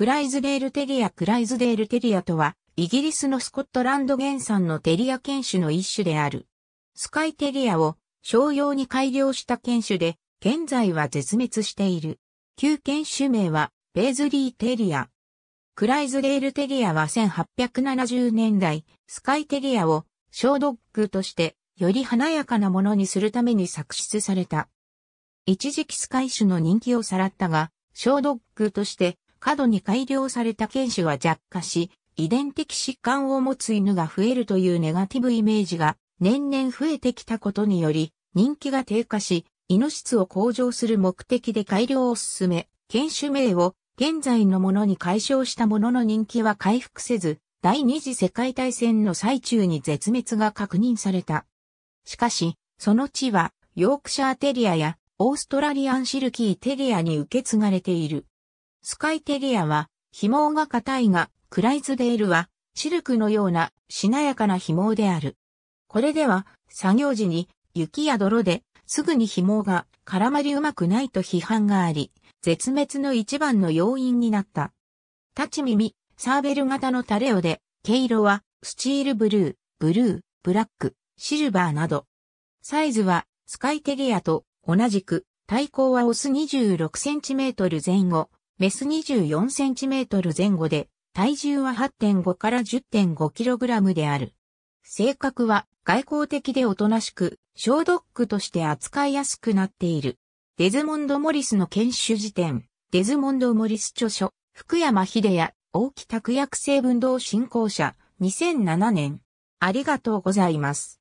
クライズデールテリアクライズデールテリアとは、イギリスのスコットランド原産のテリア犬種の一種である。スカイテリアを商用に改良した犬種で、現在は絶滅している。旧犬種名は、ベーズリーテリア。クライズデールテリアは1870年代、スカイテリアを小ドッグとしてより華やかなものにするために作出された。一時期スカイ種の人気をさらったが、小ドッグとして過度に改良された犬種は弱化し、遺伝的疾患を持つ犬が増えるというネガティブイメージが年々増えてきたことにより、人気が低下し、犬質を向上する目的で改良を進め、犬種名を現在のものに解消したものの人気は回復せず、第二次世界大戦の最中に絶滅が確認された。しかし、その地は、ヨークシャーテリアや、オーストラリアンシルキーテリアに受け継がれている。スカイテリアは、紐が硬いが、クライズデールは、シルクのようなしなやかな紐である。これでは、作業時に雪や泥ですぐに紐が絡まりうまくないと批判があり、絶滅の一番の要因になった。立ち耳、サーベル型のタレオで、毛色は、スチールブルー、ブルー、ブラック、シルバーなど。サイズは、スカイテリアと同じく、体高はオス 26cm 前後、メス2 4トル前後で、体重は8.5から1 0 5ラムである。性格は外交的でおとなしく、小ドッグとして扱いやすくなっている。デズモンド・モリスの研修辞典、デズモンド・モリス著書、福山秀也、大木拓役成分動振興者、2007年。ありがとうございます。